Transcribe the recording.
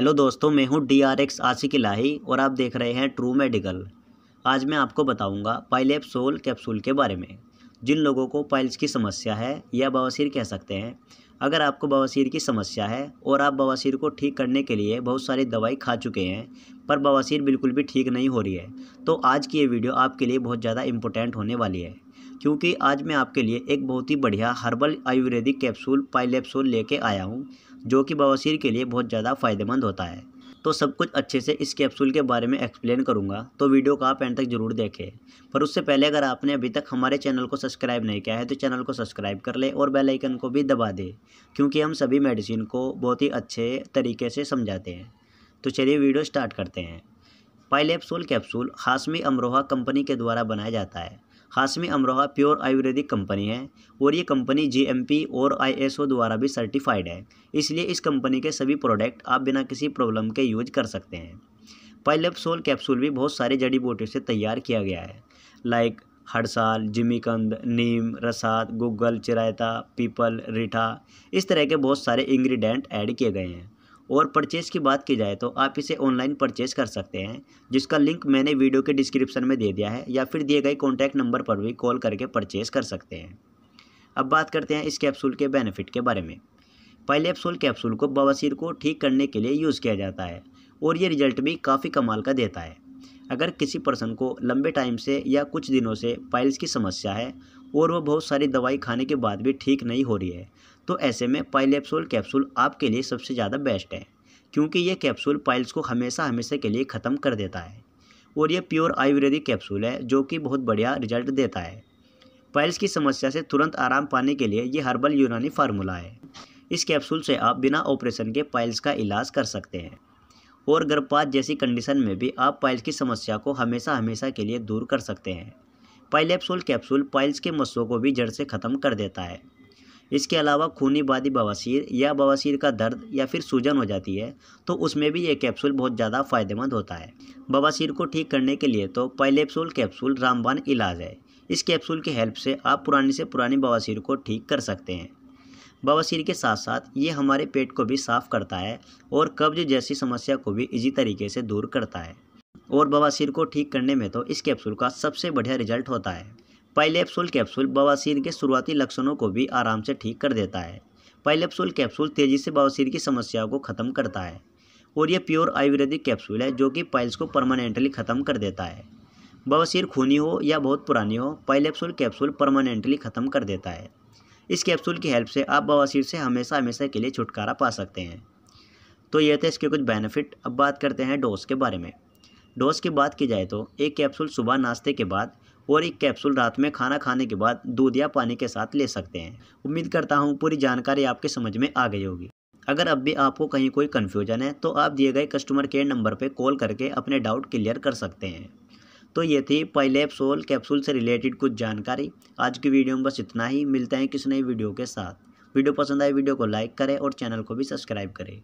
hello दोस्तों मैं हूं डी आर एक्स आशिक लाही और आप देख रहे हैं ट्रू मेडिकल आज मैं आपको बताऊंगा पाइलेप्सोल कैप्सूल के बारे में जिन लोगों को पाइल्स की समस्या है या बवासीर कह सकते हैं अगर आपको बवासीर की समस्या है और आप बवासीर को ठीक करने के लिए बहुत सारी दवाई खा चुके हैं पर बवासीर बिल्कुल भी ठीक नहीं हो रही है तो आज की ये वीडियो आपके लिए बहुत ज़्यादा इंपॉर्टेंट होने वाली है क्योंकि आज मैं आपके लिए एक बहुत ही बढ़िया हर्बल आयुर्वेदिक कैप्सूल पाइलेप्सूल लेके आया हूँ जो कि बवासीर के लिए बहुत ज़्यादा फ़ायदेमंद होता है तो सब कुछ अच्छे से इस कैप्सूल के बारे में एक्सप्लेन करूँगा तो वीडियो को आप एंड तक जरूर देखें पर उससे पहले अगर आपने अभी तक हमारे चैनल को सब्सक्राइब नहीं किया है तो चैनल को सब्सक्राइब कर लें और बेल आइकन को भी दबा दें क्योंकि हम सभी मेडिसिन को बहुत ही अच्छे तरीके से समझाते हैं तो चलिए वीडियो स्टार्ट करते हैं पाइलेप्सूल कैप्सूल हाशमी अमरोहा कंपनी के द्वारा बनाया जाता है हाशमी अमरोहा प्योर आयुर्वेदिक कंपनी है और ये कंपनी जीएमपी और आईएसओ द्वारा भी सर्टिफाइड है इसलिए इस कंपनी के सभी प्रोडक्ट आप बिना किसी प्रॉब्लम के यूज कर सकते हैं सोल कैप्सूल भी बहुत सारे जड़ी बूटियों से तैयार किया गया है लाइक हड़साल जिमीकंद नीम रसात गुग्गल चिरायता पीपल रीठा इस तरह के बहुत सारे इंग्रेडिएंट ऐड किए गए हैं और परचेज़ की बात की जाए तो आप इसे ऑनलाइन परचेज़ कर सकते हैं जिसका लिंक मैंने वीडियो के डिस्क्रिप्शन में दे दिया है या फिर दिए गए कॉन्टैक्ट नंबर पर भी कॉल करके परचेज़ कर सकते हैं अब बात करते हैं इस कैप्सूल के बेनिफिट के बारे में पाइलेप्सूल कैप्सूल को बवासीर को ठीक करने के लिए यूज़ किया जाता है और ये रिजल्ट भी काफ़ी कमाल का देता है अगर किसी पर्सन को लंबे टाइम से या कुछ दिनों से पाइल्स की समस्या है और वह बहुत सारी दवाई खाने के बाद भी ठीक नहीं हो रही है तो ऐसे में पाइलेप्सोल कैप्सूल आपके लिए सबसे ज़्यादा बेस्ट है क्योंकि ये कैप्सूल पाइल्स को हमेशा हमेशा के लिए ख़त्म कर देता है और यह प्योर आयुर्वेदिक कैप्सूल है जो कि बहुत बढ़िया रिजल्ट देता है पाइल्स की समस्या से तुरंत आराम पाने के लिए ये हर्बल यूनानी फार्मूला है इस कैप्सूल से आप बिना ऑपरेशन के पाइल्स का इलाज कर सकते हैं और गर्भपात जैसी कंडीशन में भी आप पाइल्स की समस्या को हमेशा हमेशा के लिए दूर कर सकते हैं पाइलेप्सूल कैप्सूल पाइल्स के मस्सों को भी जड़ से ख़त्म कर देता है इसके अलावा खूनी बादी बवासीर या बवासीर का दर्द या फिर सूजन हो जाती है तो उसमें भी ये कैप्सूल बहुत ज़्यादा फ़ायदेमंद होता है बवासीर को ठीक करने के लिए तो पाइलेप्सूल कैप्सूल रामबान इलाज है इस कैप्सूल की हेल्प से आप पुरानी से पुरानी बवासीर को ठीक कर सकते हैं बवासीर के साथ साथ ये हमारे पेट को भी साफ करता है और कब्ज जैसी समस्या को भी इजी तरीके से दूर करता है और बवासीर को ठीक करने में तो इस कैप्सूल का सबसे बढ़िया रिजल्ट होता है पाइलेप्सूल कैप्सूल बवासीर के शुरुआती लक्षणों को भी आराम से ठीक कर देता है पाइलेप्सूल कैप्सूल तेज़ी से बवासीर की समस्या को ख़त्म करता है और यह प्योर आयुर्वेदिक कैप्सूल है जो कि पाइल्स को परमानेंटली ख़त्म कर देता है बवासीर खूनी हो या बहुत पुरानी हो पाइलेप्सूल कैप्सूल परमानेंटली ख़त्म कर देता है इस कैप्सूल की हेल्प से आप बवासीर से हमेशा हमेशा के लिए छुटकारा पा सकते हैं तो ये थे इसके कुछ बेनिफिट अब बात करते हैं डोज के बारे में डोज की बात की जाए तो एक कैप्सूल सुबह नाश्ते के बाद और एक कैप्सूल रात में खाना खाने के बाद दूध या पानी के साथ ले सकते हैं उम्मीद करता हूँ पूरी जानकारी आपके समझ में आ गई होगी अगर अब भी आपको कहीं कोई कन्फ्यूजन है तो आप दिए गए कस्टमर केयर नंबर पर कॉल करके अपने डाउट क्लियर कर सकते हैं तो ये थी सोल कैप्सूल से रिलेटेड कुछ जानकारी आज की वीडियो में बस इतना ही मिलते हैं किसी नई वीडियो के साथ वीडियो पसंद आए वीडियो को लाइक करें और चैनल को भी सब्सक्राइब करें